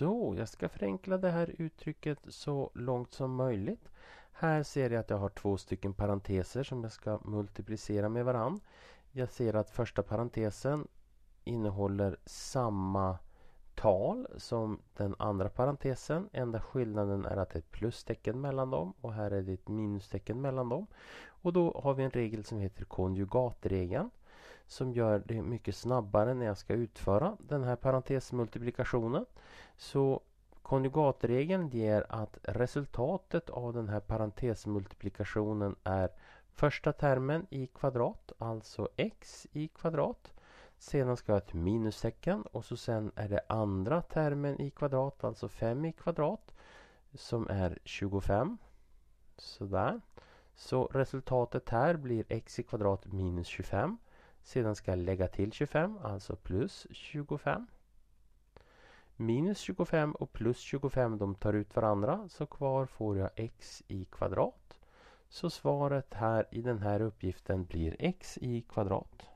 Så, jag ska förenkla det här uttrycket så långt som möjligt. Här ser jag att jag har två stycken parenteser som jag ska multiplicera med varann. Jag ser att första parentesen innehåller samma tal som den andra parentesen. Enda skillnaden är att det är ett plustecken mellan dem och här är det ett minustecken mellan dem. Och då har vi en regel som heter konjugatregeln som gör det mycket snabbare när jag ska utföra den här parentesmultiplikationen. Så konjugatregeln ger att resultatet av den här parentesmultiplikationen är första termen i kvadrat, alltså x i kvadrat. Sedan ska jag ha ett minustecken och så sen är det andra termen i kvadrat, alltså 5 i kvadrat, som är 25. Sådär. Så resultatet här blir x i kvadrat minus 25. Sedan ska jag lägga till 25, alltså plus 25. Minus 25 och plus 25 de tar ut varandra så kvar får jag x i kvadrat. Så svaret här i den här uppgiften blir x i kvadrat.